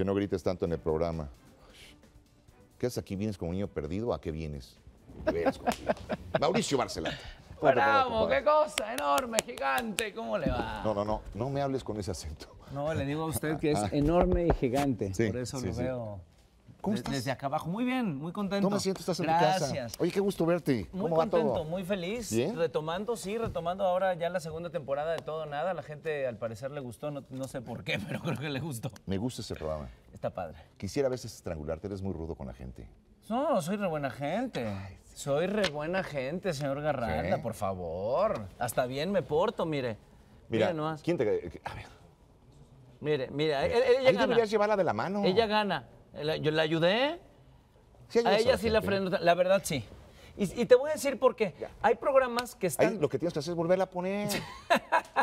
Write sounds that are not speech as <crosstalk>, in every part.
que no grites tanto en el programa. ¿Qué haces aquí? ¿Vienes como niño perdido? ¿A qué vienes? <laughs> Mauricio Barcelata. Bravo, qué cosa, enorme, gigante, ¿cómo le va? No, no, no, no me hables con ese acento. No, le digo a usted que es <laughs> ah. enorme y gigante, por eso lo veo ¿Cómo estás? Desde acá abajo. Muy bien, muy contento. ¿Cómo Estás en Gracias. casa. Oye, qué gusto verte. Muy contento, muy feliz. Retomando, sí, retomando ahora ya la segunda temporada de Todo Nada. La gente al parecer le gustó, no, sé por qué, <laughs> pero creo que le gustó. Me gusta ese programa. Está padre. Quisiera a veces estrangularte, eres muy rudo con la gente. No, soy re buena gente. Soy re buena gente, señor Garranda, por favor. Hasta bien me porto, mire. Mira, mire ¿quién te... A ver. Mire, mira, ella, llevarla de la mano. Ella gana. Eh, yo la ayudé. a ella sí la frenó, la verdad sí. Y, te voy a decir por qué. Hay programas que están... lo que tienes que hacer es volverla a poner. <laughs>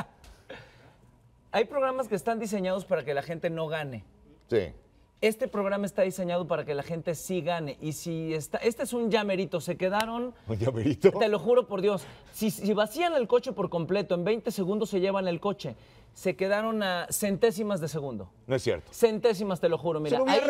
Hay programas que están diseñados para que la gente no gane. Sí. Este programa está diseñado para que la gente sí gane. Y si está. Este es un llamerito. Se quedaron. ¿Un llamerito? Te lo juro por Dios. Si, si vacían el coche por completo, en 20 segundos se llevan el coche se quedaron a centésimas de segundo. No es cierto. Centésimas, te lo juro, mira. Hay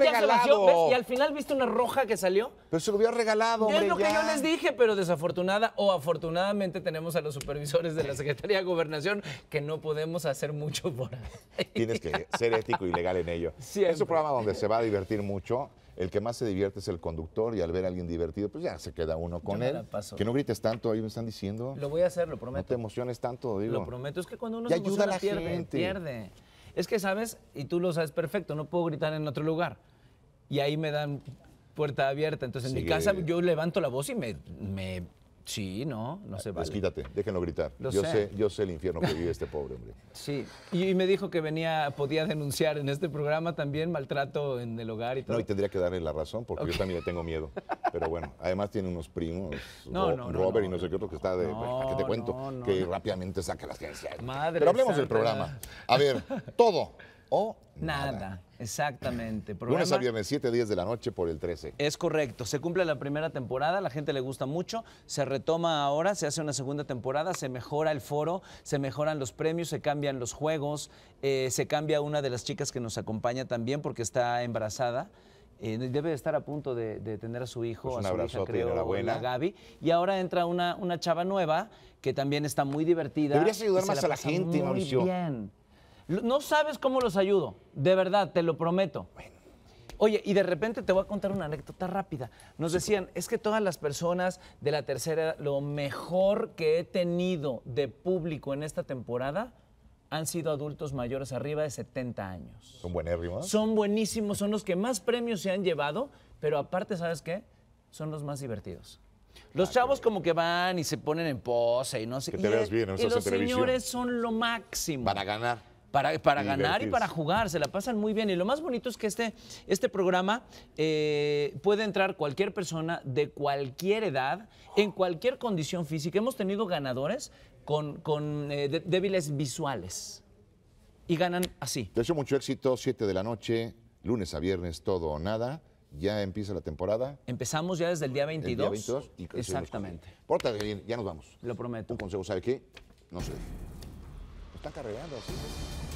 lo Y al final viste una roja que salió. Pero se lo hubiera regalado, Es lo que yo les dije, pero desafortunada o afortunadamente tenemos a los supervisores de la Secretaría de Gobernación que no podemos hacer mucho por ahí. Tienes que ser ético y legal en ello. <laughs> Es un programa donde se va a divertir mucho. El que más se divierte es el conductor y al ver a alguien divertido, pues ya se queda uno con él. Que no grites tanto, ahí me están diciendo. Lo voy a hacer, lo prometo. No te emociones tanto, digo. Lo prometo, es que cuando uno se ayuda emociona, a la pierde, pierde. Es que sabes, y tú lo sabes perfecto, no puedo gritar en otro lugar. Y ahí me dan puerta abierta. Entonces, en mi casa yo levanto la voz y me, me Sí, no, no ah, se vale. quítate, déjenlo gritar. yo sé. yo sé el infierno que vive este pobre hombre. <laughs> Sí, y, me dijo que venía, podía denunciar en este programa también maltrato en el hogar y todo. No, y tendría que darle la razón porque yo también le tengo miedo. Pero bueno, además tiene unos primos, <laughs> Robert y no sé qué otro que está de, Que te cuento? que rápidamente saque la ciencia. Madre Pero hablemos del programa. A ver, todo, o nada. Exactamente. Programa, <laughs> Lunes a viernes, 7, 10 de la noche por el 13. Es correcto. Se cumple la primera temporada, la gente le gusta mucho, se retoma ahora, se hace una segunda temporada, se mejora el foro, se mejoran los premios, se cambian los juegos, eh, se cambia una de las chicas que nos acompaña también porque está embarazada. Eh, debe estar a punto de, tener a su hijo, pues a su hija, creo, y Gaby. Y ahora entra una, una chava nueva que también está muy divertida. Deberías ayudar más a la gente, Mauricio. Bien. No sabes cómo los ayudo, de verdad, te lo prometo. Oye, y de repente te voy a contar una anécdota rápida. Nos decían, es que todas las personas de la tercera, lo mejor que he tenido de público en esta temporada han sido adultos mayores arriba de 70 años. Son buenísimos. Son buenísimos, son los que más premios se han llevado, pero aparte, ¿sabes qué? Son los más divertidos. Los ah, chavos como que van y se ponen en pose y no sé. Que te veas bien en y los señores son lo máximo. Para ganar para, ganar y para jugar, se la pasan muy bien. Y lo más bonito es que este, este programa eh, puede entrar cualquier persona de cualquier edad, en cualquier condición física. Hemos tenido ganadores con, eh, débiles visuales y ganan así. De hecho, mucho éxito, 7 de la noche, lunes a viernes, todo o nada. Ya empieza la temporada. Empezamos ya desde el día 22. El día 22 Exactamente. porta bien, ya nos vamos. Lo prometo. Un consejo, ¿sabe qué? No sé. Está cargando así.